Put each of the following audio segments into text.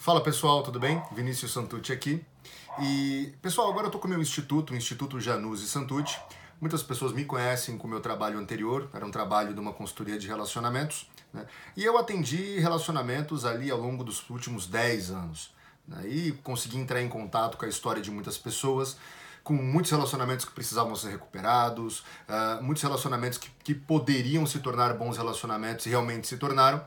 Fala pessoal, tudo bem? Vinícius Santucci aqui. E pessoal, agora eu tô com o meu instituto, o Instituto Januzzi Santucci. Muitas pessoas me conhecem com o meu trabalho anterior, era um trabalho de uma consultoria de relacionamentos. Né? E eu atendi relacionamentos ali ao longo dos últimos 10 anos. Né? E consegui entrar em contato com a história de muitas pessoas, com muitos relacionamentos que precisavam ser recuperados, uh, muitos relacionamentos que, que poderiam se tornar bons relacionamentos e realmente se tornaram.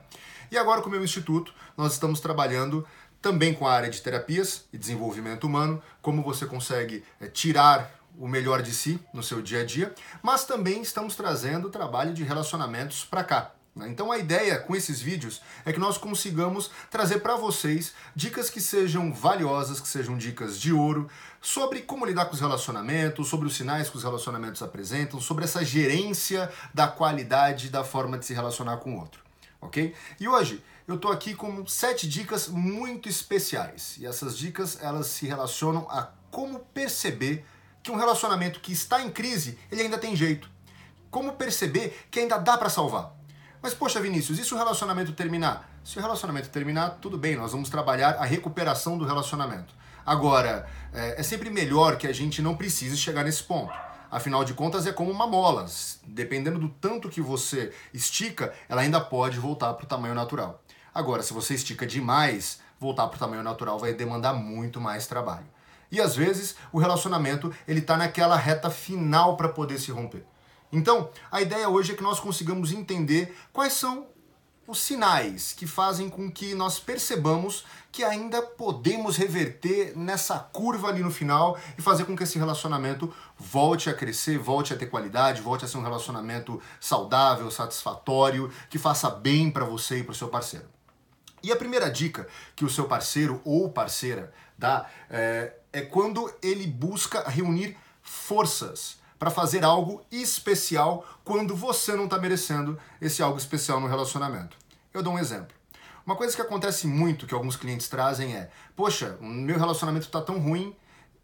E agora, com o meu instituto, nós estamos trabalhando também com a área de terapias e desenvolvimento humano, como você consegue é, tirar o melhor de si no seu dia a dia, mas também estamos trazendo o trabalho de relacionamentos para cá. Né? Então a ideia com esses vídeos é que nós consigamos trazer para vocês dicas que sejam valiosas, que sejam dicas de ouro sobre como lidar com os relacionamentos, sobre os sinais que os relacionamentos apresentam, sobre essa gerência da qualidade da forma de se relacionar com o outro, ok? E hoje eu estou aqui com sete dicas muito especiais e essas dicas elas se relacionam a como perceber que um relacionamento que está em crise ele ainda tem jeito, como perceber que ainda dá para salvar mas, poxa, Vinícius, e se o relacionamento terminar? Se o relacionamento terminar, tudo bem, nós vamos trabalhar a recuperação do relacionamento. Agora, é, é, sempre melhor que a gente não precise chegar nesse ponto. Afinal de contas, é como uma mola. Dependendo do tanto que você estica, ela ainda pode voltar para o tamanho natural. Agora, se você estica demais, voltar para o tamanho natural vai demandar muito mais trabalho. E às vezes, o relacionamento ele está naquela reta final para poder se romper. Então, a ideia hoje é que nós consigamos entender quais são os sinais que fazem com que nós percebamos que ainda podemos reverter nessa curva ali no final e fazer com que esse relacionamento volte a crescer, volte a ter qualidade, volte a ser um relacionamento saudável, satisfatório, que faça bem para você e para o seu parceiro. E a primeira dica que o seu parceiro ou parceira dá é, é quando ele busca reunir forças para fazer algo especial quando você não está merecendo esse algo especial no relacionamento. Eu dou um exemplo. Uma coisa que acontece muito que alguns clientes trazem é: poxa, o meu relacionamento está tão ruim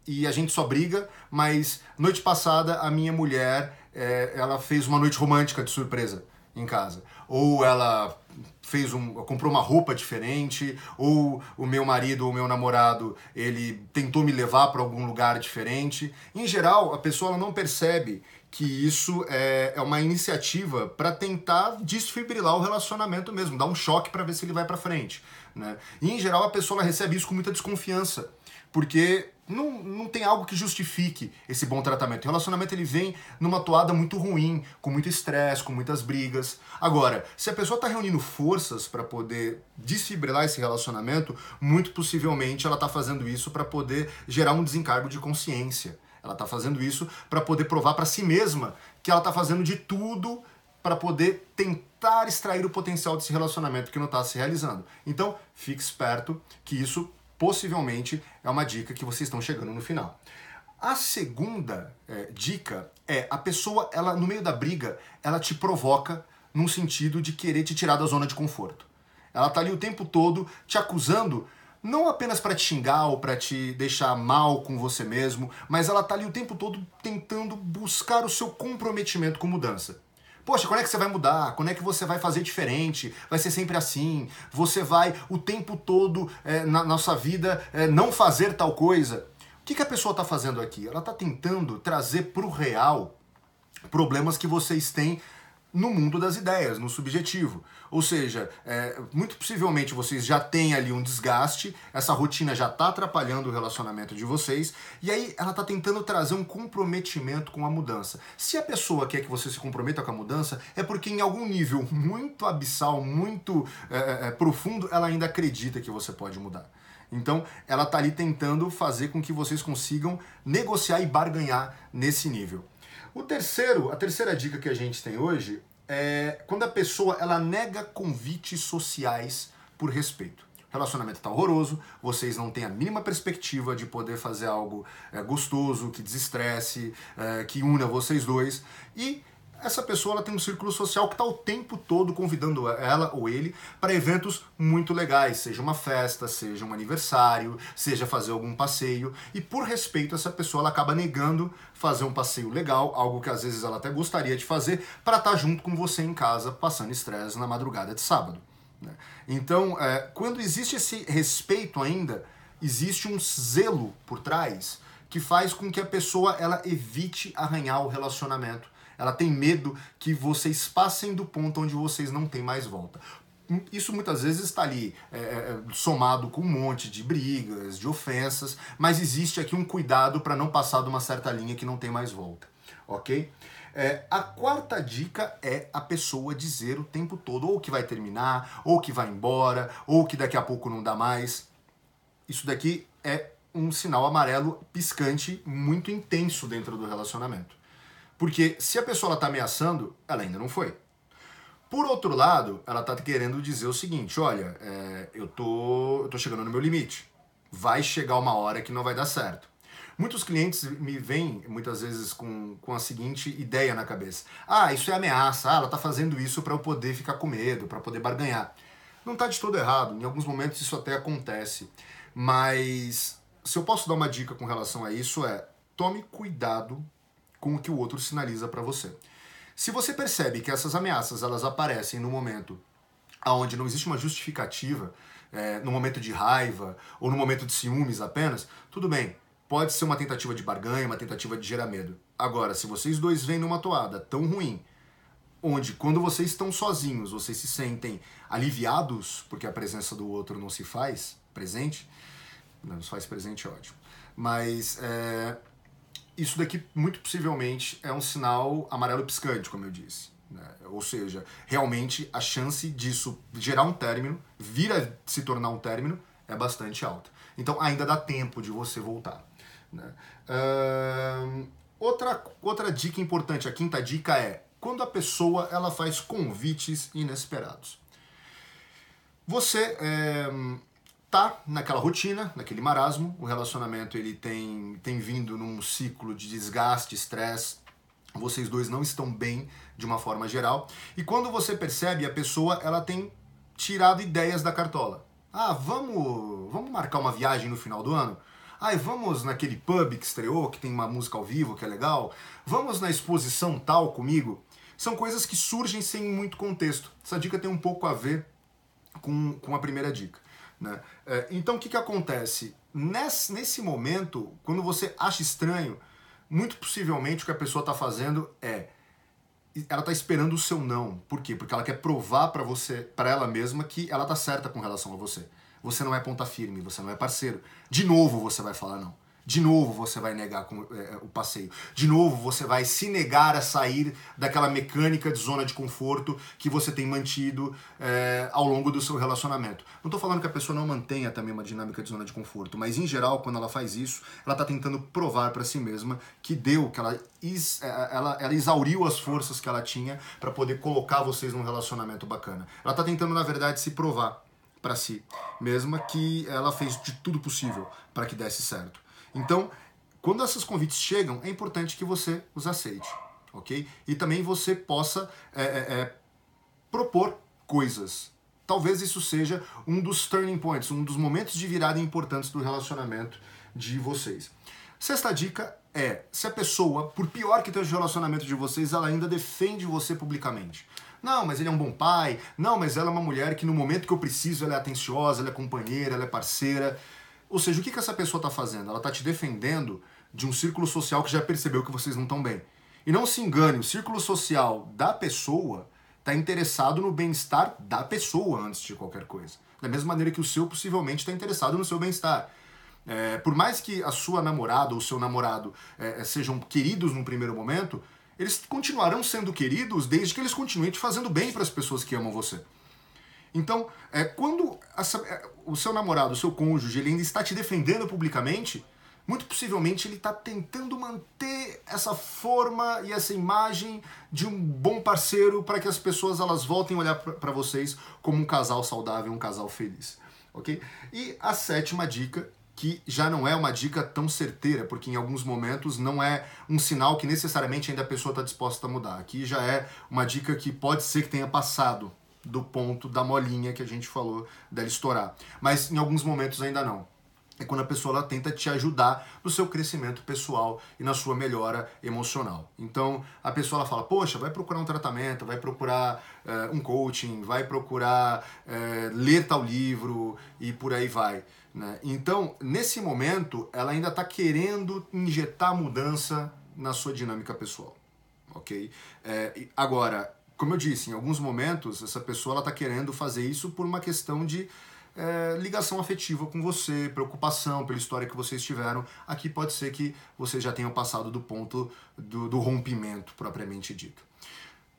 e a gente só briga, mas noite passada a minha mulher é, ela fez uma noite romântica de surpresa em casa. Ou ela fez um, comprou uma roupa diferente, ou o meu marido ou o meu namorado, ele tentou me levar para algum lugar diferente. Em geral, a pessoa não percebe que isso é, é uma iniciativa para tentar desfibrilar o relacionamento mesmo, dar um choque para ver se ele vai para frente, né? E em geral a pessoa recebe isso com muita desconfiança porque não, não tem algo que justifique esse bom tratamento. O relacionamento ele vem numa toada muito ruim, com muito estresse, com muitas brigas. Agora, se a pessoa está reunindo forças para poder desfibrilar esse relacionamento, muito possivelmente ela está fazendo isso para poder gerar um desencargo de consciência. Ela está fazendo isso para poder provar para si mesma que ela está fazendo de tudo para poder tentar extrair o potencial desse relacionamento que não está se realizando. Então, fique esperto que isso possivelmente é uma dica que vocês estão chegando no final. A segunda é, dica é a pessoa, ela no meio da briga, ela te provoca num sentido de querer te tirar da zona de conforto. Ela tá ali o tempo todo te acusando não apenas para te xingar ou para te deixar mal com você mesmo, mas ela tá ali o tempo todo tentando buscar o seu comprometimento com mudança. Poxa, quando é que você vai mudar? Quando é que você vai fazer diferente? Vai ser sempre assim? Você vai o tempo todo é, na nossa vida é, não fazer tal coisa? O que, que a pessoa está fazendo aqui? Ela está tentando trazer para o real problemas que vocês têm no mundo das ideias, no subjetivo. Ou seja, é, muito possivelmente vocês já têm ali um desgaste, essa rotina já está atrapalhando o relacionamento de vocês, e aí ela está tentando trazer um comprometimento com a mudança. Se a pessoa quer que você se comprometa com a mudança, é porque em algum nível muito abissal, muito é, é, é profundo, ela ainda acredita que você pode mudar. Então, ela está ali tentando fazer com que vocês consigam negociar e barganhar nesse nível. O terceiro, a terceira dica que a gente tem hoje é quando a pessoa ela nega convites sociais por respeito. O relacionamento tá horroroso, vocês não têm a mínima perspectiva de poder fazer algo é, gostoso, que desestresse, é, que una vocês dois. E essa pessoa ela tem um círculo social que está o tempo todo convidando ela ou ele para eventos muito legais, seja uma festa, seja um aniversário, seja fazer algum passeio. E por respeito, essa pessoa ela acaba negando fazer um passeio legal, algo que às vezes ela até gostaria de fazer, para estar tá junto com você em casa passando estresse na madrugada de sábado. Né? Então, é, quando existe esse respeito ainda, existe um zelo por trás que faz com que a pessoa ela evite arranhar o relacionamento ela tem medo que vocês passem do ponto onde vocês não têm mais volta isso muitas vezes está ali é, é, é somado com um monte de brigas, de ofensas, mas existe aqui um cuidado para não passar de uma certa linha que não tem mais volta, ok? É, a quarta dica é a pessoa dizer o tempo todo ou que vai terminar, ou que vai embora, ou que daqui a pouco não dá mais. Isso daqui é um sinal amarelo piscante muito intenso dentro do relacionamento. Porque se a pessoa está ameaçando, ela ainda não foi. Por outro lado, ela está querendo dizer o seguinte: olha, é, eu, tô, tô chegando no meu limite. Vai chegar uma hora que não vai dar certo. Muitos clientes me vêm muitas vezes com, com a seguinte ideia na cabeça: ah, isso é ameaça, ah, ela está fazendo isso para eu poder ficar com medo, para poder barganhar. Não está de todo errado, em alguns momentos isso até acontece, mas se eu posso dar uma dica com relação a isso é: tome cuidado com o que o outro sinaliza para você. Se você percebe que essas ameaças elas aparecem no momento onde não existe uma justificativa, é, no momento de raiva ou no momento de ciúmes apenas, tudo bem, pode ser uma tentativa de barganha, uma tentativa de gerar medo. Agora, se vocês dois vêm numa toada tão ruim, onde quando vocês estão sozinhos vocês se sentem aliviados porque a presença do outro não se faz presente, não se faz presente é ótimo, mas é, isso daqui muito possivelmente é um sinal amarelo piscante, como eu disse. Né? Ou seja, realmente a chance disso gerar um término, vir a se tornar um término, é bastante alta. Então ainda dá tempo de você voltar. Né? outra, outra dica importante, a quinta dica é quando a pessoa ela faz convites inesperados. Você é, tá naquela rotina, naquele marasmo, o relacionamento ele tem, tem vindo num ciclo de desgaste, estresse, vocês dois não estão bem de uma forma geral, e quando você percebe, a pessoa ela tem tirado ideias da cartola. Ah, vamos, vamos marcar uma viagem no final do ano? Ai, ah, vamos naquele pub que estreou, que tem uma música ao vivo que é legal? Vamos na exposição tal comigo? São coisas que surgem sem muito contexto. Essa dica tem um pouco a ver com, com a primeira dica. Né? É, então o que, que acontece? Nesse, nesse momento, quando você acha estranho, muito possivelmente o que a pessoa está fazendo é ela está esperando o seu não. Por quê? Porque ela quer provar para você, para ela mesma, que ela está certa com relação a você. Você não é ponta firme, você não é parceiro. De novo você vai falar não. De novo você vai negar é, é, o passeio. De novo você vai se negar a sair daquela mecânica de zona de conforto que você tem mantido é, ao longo do seu relacionamento. Não estou falando que a pessoa não mantenha também uma dinâmica de zona de conforto, mas em geral, quando ela faz isso, ela está tentando provar para si mesma que deu, que ela, is, é, ela, ela exauriu as forças que ela tinha para poder colocar vocês num relacionamento bacana. Ela está tentando, na verdade, se provar para si mesma que ela fez de tudo possível para que desse certo. Então, quando esses convites chegam, é importante que você os aceite, ok? E também você possa é, é, é, propor coisas. Talvez isso seja um dos turning points, um dos momentos de virada importantes do relacionamento de vocês. Sexta dica é: se a pessoa, por pior que esteja o relacionamento de vocês, ela ainda defende você publicamente. Não, mas ele é um bom pai. Não, mas ela é uma mulher que no momento que eu preciso, ela é atenciosa, ela é companheira, ela é parceira. Ou seja, o que, que essa pessoa está fazendo? Ela está te defendendo de um círculo social que já percebeu que vocês não estão bem. E não se engane, o círculo social da pessoa está interessado no bem-estar da pessoa antes de qualquer coisa. Da mesma maneira que o seu possivelmente está interessado no seu bem-estar. É, por mais que a sua namorada ou seu namorado é, é sejam queridos no primeiro momento, eles continuarão sendo queridos desde que eles continuem te fazendo bem para as pessoas que amam você. Então, é, quando essa, é, o seu namorado, o seu cônjuge, ele ainda está te defendendo publicamente, muito possivelmente ele está tentando manter essa forma e essa imagem de um bom parceiro para que as pessoas elas voltem a olhar para vocês como um casal saudável, um casal feliz, ok? E a sétima dica que já não é uma dica tão certeira, porque em alguns momentos não é um sinal que necessariamente ainda a pessoa está disposta a mudar. Aqui já é uma dica que pode ser que tenha passado do ponto da molinha que a gente falou dela estourar. Mas em alguns momentos ainda não. É quando a pessoa ela tenta te ajudar no seu crescimento pessoal e na sua melhora emocional. Então a pessoa ela fala: Poxa, vai procurar um tratamento, vai procurar uh, um coaching, vai procurar uh, ler tal livro e por aí vai. Né? Então, nesse momento, ela ainda está querendo injetar mudança na sua dinâmica pessoal. Ok? É, agora, como eu disse, em alguns momentos essa pessoa está querendo fazer isso por uma questão de é, ligação afetiva com você, preocupação pela história que vocês tiveram. Aqui pode ser que vocês já tenham passado do ponto do, do rompimento propriamente dito.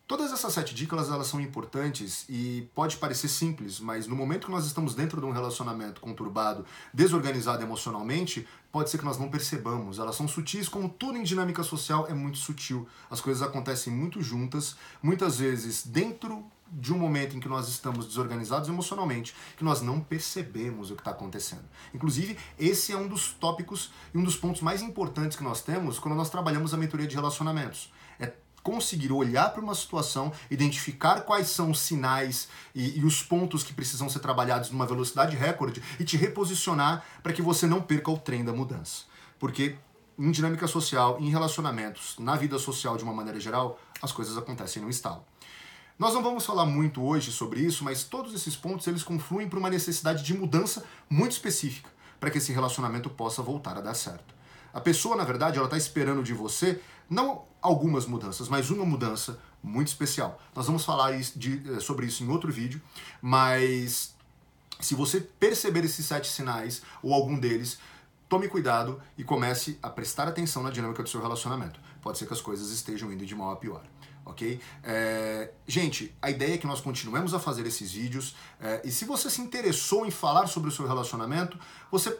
Todas essas sete dicas elas são importantes e pode parecer simples, mas no momento que nós estamos dentro de um relacionamento conturbado, desorganizado emocionalmente, pode ser que nós não percebamos. Elas são sutis, como tudo em dinâmica social é muito sutil. As coisas acontecem muito juntas, muitas vezes dentro de um momento em que nós estamos desorganizados emocionalmente, que nós não percebemos o que está acontecendo. Inclusive, esse é um dos tópicos e um dos pontos mais importantes que nós temos quando nós trabalhamos a mentoria de relacionamentos conseguir olhar para uma situação, identificar quais são os sinais e, e, os pontos que precisam ser trabalhados numa velocidade recorde e te reposicionar para que você não perca o trem da mudança. Porque em dinâmica social, em relacionamentos, na vida social de uma maneira geral, as coisas acontecem no estalo. Nós não vamos falar muito hoje sobre isso, mas todos esses pontos eles confluem para uma necessidade de mudança muito específica para que esse relacionamento possa voltar a dar certo. A pessoa, na verdade, ela está esperando de você não algumas mudanças, mas uma mudança muito especial. Nós vamos falar de, eh, sobre isso em outro vídeo, mas se você perceber esses sete sinais ou algum deles, tome cuidado e comece a prestar atenção na dinâmica do seu relacionamento. Pode ser que as coisas estejam indo de mal a pior. Ok? É, gente, a ideia é que nós continuemos a fazer esses vídeos. É, e se você se interessou em falar sobre o seu relacionamento, você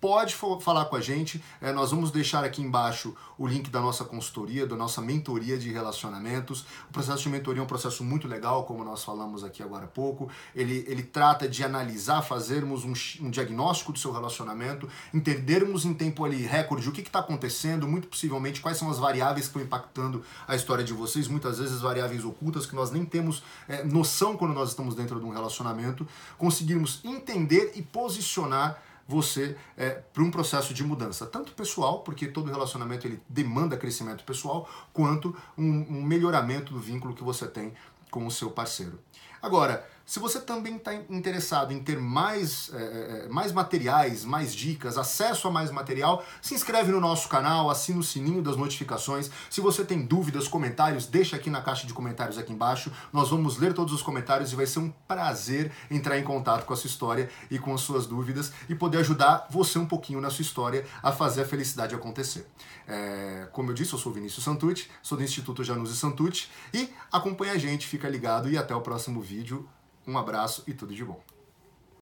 pode falar com a gente. É, nós vamos deixar aqui embaixo o link da nossa consultoria, da nossa mentoria de relacionamentos. O processo de mentoria é um processo muito legal, como nós falamos aqui agora há pouco. Ele, ele trata de analisar, fazermos um, um diagnóstico do seu relacionamento, entendermos em tempo ali recorde o que está acontecendo, muito possivelmente quais são as variáveis que estão impactando a história de vocês, muitas vezes variáveis ocultas que nós nem temos é, noção quando nós estamos dentro de um relacionamento. Conseguirmos entender e posicionar você é, para um processo de mudança, tanto pessoal, porque todo relacionamento ele demanda crescimento pessoal, quanto um, um melhoramento do vínculo que você tem com o seu parceiro. Agora, se você também está interessado em ter mais, é, mais materiais, mais dicas, acesso a mais material, se inscreve no nosso canal, assina o sininho das notificações. Se você tem dúvidas, comentários, deixa aqui na caixa de comentários aqui embaixo. Nós vamos ler todos os comentários e vai ser um prazer entrar em contato com a sua história e com as suas dúvidas e poder ajudar você um pouquinho na sua história a fazer a felicidade acontecer. É, como eu disse, eu sou Vinícius Santucci, sou do Instituto Januzzi Santucci e acompanha a gente, fica ligado e até o próximo vídeo. Um abraço e tudo de bom.